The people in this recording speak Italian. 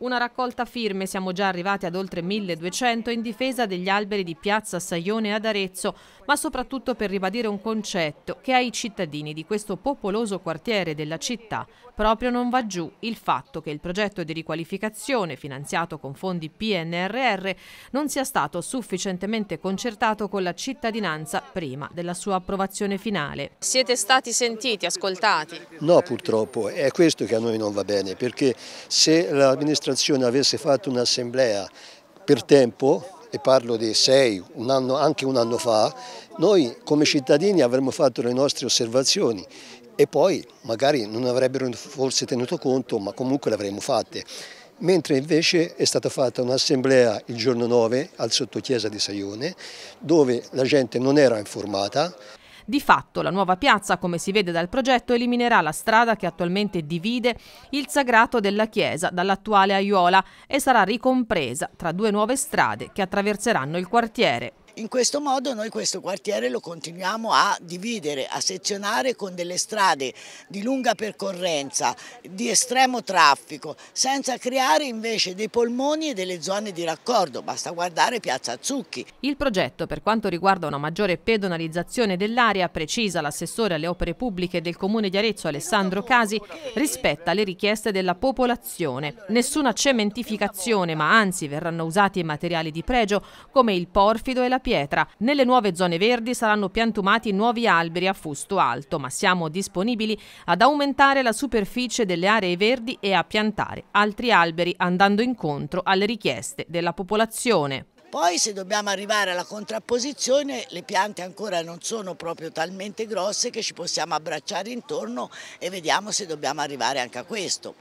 Una raccolta firme, siamo già arrivati ad oltre 1200 in difesa degli alberi di Piazza Saione ad Arezzo, ma soprattutto per ribadire un concetto che ai cittadini di questo popoloso quartiere della città proprio non va giù il fatto che il progetto di riqualificazione finanziato con fondi PNRR non sia stato sufficientemente concertato con la cittadinanza prima della sua approvazione finale. Siete stati sentiti, ascoltati? No, purtroppo, è questo che a noi non va bene, perché se l'amministrazione amministrazione avesse fatto un'assemblea per tempo, e parlo di sei, un anno, anche un anno fa, noi come cittadini avremmo fatto le nostre osservazioni e poi magari non avrebbero forse tenuto conto, ma comunque le avremmo fatte. Mentre invece è stata fatta un'assemblea il giorno 9 al sottochiesa di Saione, dove la gente non era informata. Di fatto la nuova piazza, come si vede dal progetto, eliminerà la strada che attualmente divide il sagrato della chiesa dall'attuale Aiuola e sarà ricompresa tra due nuove strade che attraverseranno il quartiere. In questo modo noi questo quartiere lo continuiamo a dividere, a sezionare con delle strade di lunga percorrenza, di estremo traffico, senza creare invece dei polmoni e delle zone di raccordo, basta guardare Piazza Zucchi. Il progetto per quanto riguarda una maggiore pedonalizzazione dell'area, precisa l'assessore alle opere pubbliche del Comune di Arezzo Alessandro Casi, rispetta le richieste della popolazione. Nessuna cementificazione, ma anzi verranno usati materiali di pregio come il porfido e la pietra pietra. Nelle nuove zone verdi saranno piantumati nuovi alberi a fusto alto, ma siamo disponibili ad aumentare la superficie delle aree verdi e a piantare altri alberi andando incontro alle richieste della popolazione. Poi se dobbiamo arrivare alla contrapposizione le piante ancora non sono proprio talmente grosse che ci possiamo abbracciare intorno e vediamo se dobbiamo arrivare anche a questo.